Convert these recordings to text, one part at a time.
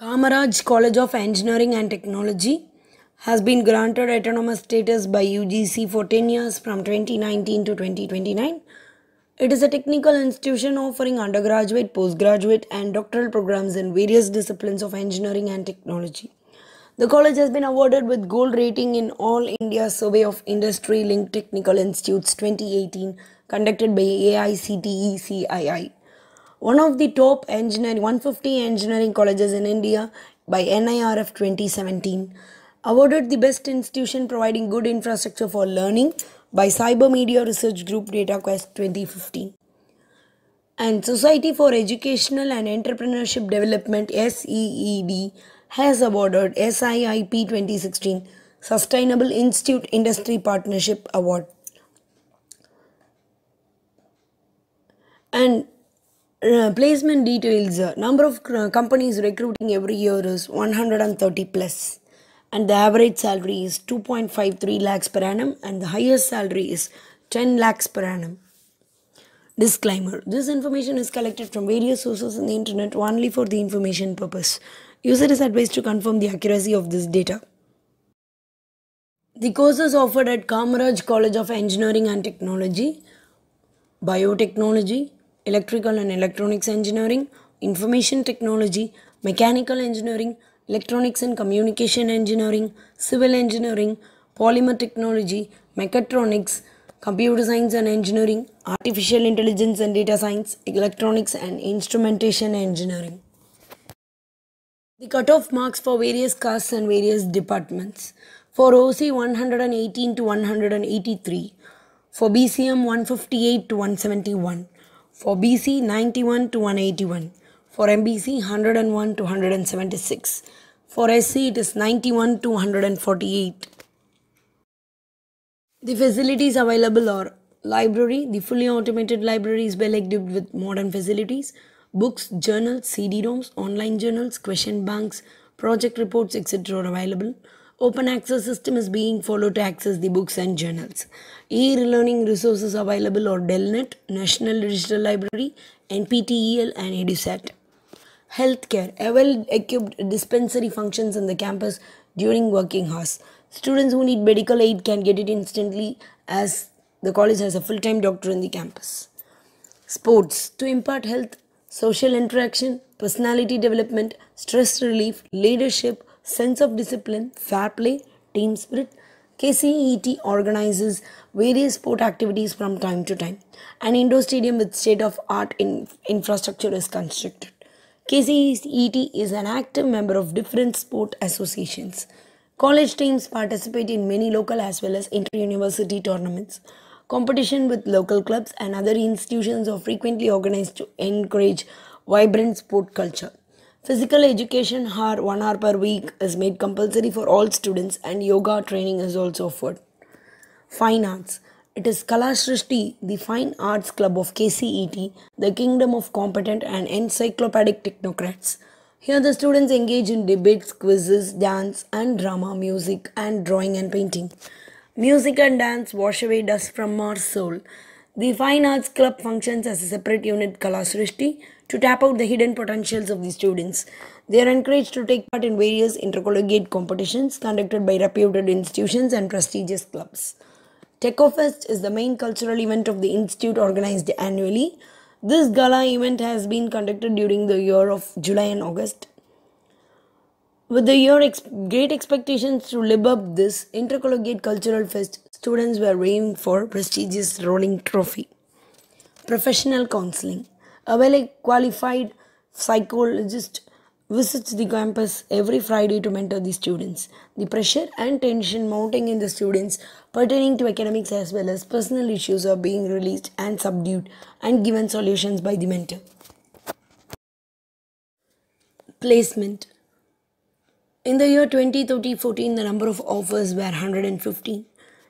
Kamaraj College of Engineering and Technology has been granted autonomous status by UGC for 10 years from 2019 to 2029. It is a technical institution offering undergraduate, postgraduate, and doctoral programs in various disciplines of engineering and technology. The college has been awarded with gold rating in All India Survey of Industry Linked Technical Institutes 2018 conducted by AICTE CII one of the top engineering 150 engineering colleges in India by NIRF 2017 awarded the best institution providing good infrastructure for learning by Cyber Media Research Group DataQuest 2015 and Society for Educational and Entrepreneurship Development SEED has awarded SIIP 2016 Sustainable Institute Industry Partnership Award and uh, placement details uh, number of uh, companies recruiting every year is 130 plus and the average salary is 2.53 lakhs per annum and the highest salary is 10 lakhs per annum disclaimer this information is collected from various sources on the internet only for the information purpose user is advised to confirm the accuracy of this data the courses offered at Kamaraj College of Engineering and Technology biotechnology electrical and electronics engineering, information technology, mechanical engineering, electronics and communication engineering, civil engineering, polymer technology, mechatronics, computer science and engineering, artificial intelligence and data science, electronics and instrumentation engineering. The cutoff marks for various castes and various departments. For OC 118 to 183, for BCM 158 to 171, for BC 91 to 181. For MBC 101 to 176. For SC it is 91 to 148. The facilities available are library. The fully automated library is well equipped with modern facilities. Books, journals, CD-ROMs, online journals, question banks, project reports, etc. are available. Open access system is being followed to access the books and journals. E-learning resources available are Delnet, National Digital Library, NPTEL and EduSat. Healthcare. A well-equipped dispensary functions in the campus during working hours. Students who need medical aid can get it instantly as the college has a full-time doctor in the campus. Sports. To impart health, social interaction, personality development, stress relief, leadership, sense of discipline, fair play, team spirit, KCET organizes various sport activities from time to time. An indoor stadium with state of art in infrastructure is constructed. KCET is an active member of different sport associations. College teams participate in many local as well as inter university tournaments. Competition with local clubs and other institutions are frequently organized to encourage vibrant sport culture. Physical education hour, one hour per week, is made compulsory for all students, and yoga training is also offered. Fine Arts It is Kala the Fine Arts Club of KCET, the kingdom of competent and encyclopedic technocrats. Here, the students engage in debates, quizzes, dance and drama, music and drawing and painting. Music and dance wash away dust from our soul. The Fine Arts Club functions as a separate unit Kala Srishti to tap out the hidden potentials of the students. They are encouraged to take part in various intercollegiate competitions conducted by reputed institutions and prestigious clubs. TechOfest is the main cultural event of the institute organized annually. This gala event has been conducted during the year of July and August. With the year ex- great expectations to live up this intercollegiate cultural fest students were vying for prestigious Rolling Trophy. Professional counseling. A well qualified psychologist visits the campus every Friday to mentor the students. The pressure and tension mounting in the students pertaining to academics as well as personal issues are being released and subdued and given solutions by the mentor. Placement In the year 2013-14, the number of offers were 115.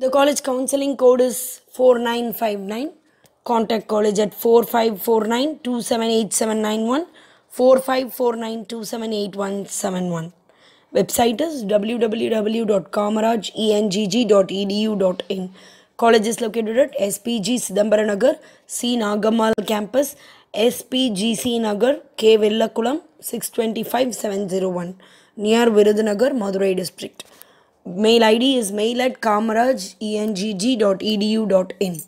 The college counseling code is 4959. Contact college at 4549 278791 4549 278171. Website is www.kamarajengg.edu.in. College is located at SPG Sidambaranagar, C. Nagamal campus, SPGC Nagar, K. Villakulam, 625701, near Virudhunagar, Madurai district. Mail ID is mail at kamrajengg.edu.in.